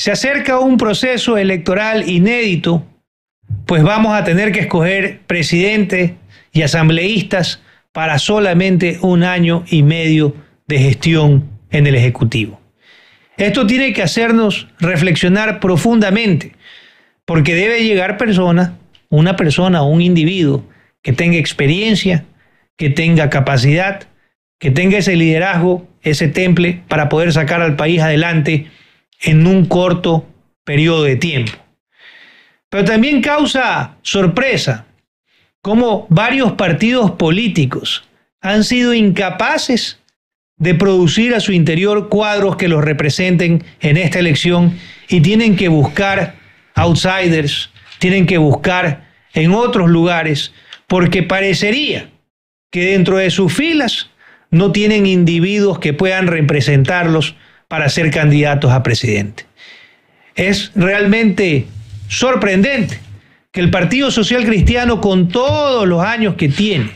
Se acerca un proceso electoral inédito, pues vamos a tener que escoger presidente y asambleístas para solamente un año y medio de gestión en el Ejecutivo. Esto tiene que hacernos reflexionar profundamente, porque debe llegar persona, una persona, o un individuo que tenga experiencia, que tenga capacidad, que tenga ese liderazgo, ese temple para poder sacar al país adelante en un corto periodo de tiempo. Pero también causa sorpresa cómo varios partidos políticos han sido incapaces de producir a su interior cuadros que los representen en esta elección y tienen que buscar outsiders, tienen que buscar en otros lugares, porque parecería que dentro de sus filas no tienen individuos que puedan representarlos para ser candidatos a presidente. Es realmente sorprendente que el Partido Social Cristiano, con todos los años que tiene,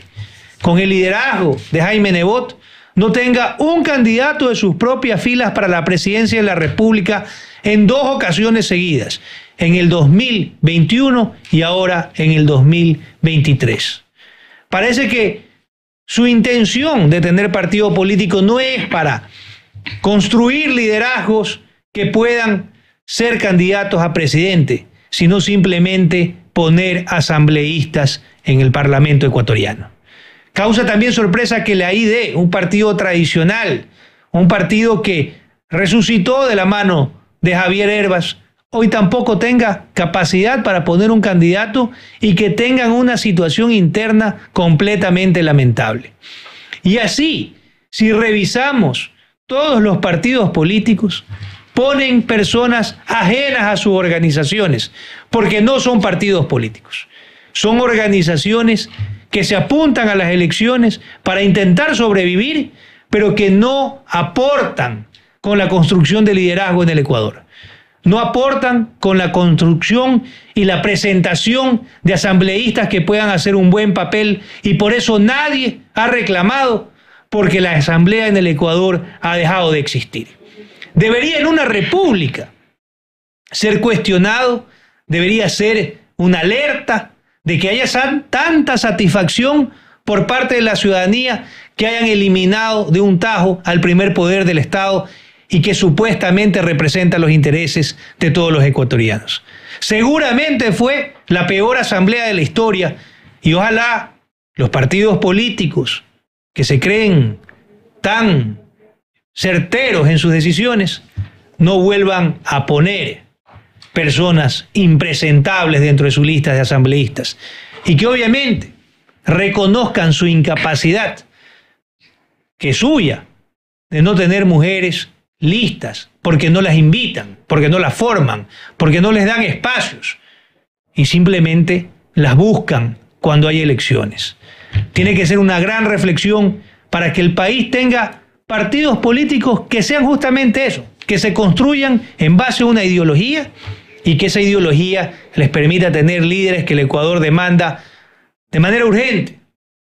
con el liderazgo de Jaime Nebot, no tenga un candidato de sus propias filas para la presidencia de la República en dos ocasiones seguidas, en el 2021 y ahora en el 2023. Parece que su intención de tener partido político no es para construir liderazgos que puedan ser candidatos a presidente, sino simplemente poner asambleístas en el Parlamento ecuatoriano. Causa también sorpresa que la ID, un partido tradicional, un partido que resucitó de la mano de Javier Herbas, hoy tampoco tenga capacidad para poner un candidato y que tengan una situación interna completamente lamentable. Y así, si revisamos todos los partidos políticos ponen personas ajenas a sus organizaciones, porque no son partidos políticos, son organizaciones que se apuntan a las elecciones para intentar sobrevivir, pero que no aportan con la construcción de liderazgo en el Ecuador. No aportan con la construcción y la presentación de asambleístas que puedan hacer un buen papel y por eso nadie ha reclamado porque la asamblea en el Ecuador ha dejado de existir. Debería en una república ser cuestionado, debería ser una alerta de que haya tanta satisfacción por parte de la ciudadanía que hayan eliminado de un tajo al primer poder del Estado y que supuestamente representa los intereses de todos los ecuatorianos. Seguramente fue la peor asamblea de la historia y ojalá los partidos políticos, que se creen tan certeros en sus decisiones, no vuelvan a poner personas impresentables dentro de sus listas de asambleístas y que obviamente reconozcan su incapacidad, que es suya, de no tener mujeres listas, porque no las invitan, porque no las forman, porque no les dan espacios y simplemente las buscan cuando hay elecciones. Tiene que ser una gran reflexión para que el país tenga partidos políticos que sean justamente eso, que se construyan en base a una ideología y que esa ideología les permita tener líderes que el Ecuador demanda de manera urgente,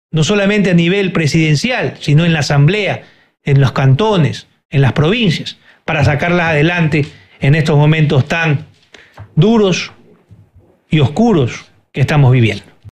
no solamente a nivel presidencial, sino en la asamblea, en los cantones, en las provincias, para sacarlas adelante en estos momentos tan duros y oscuros que estamos viviendo.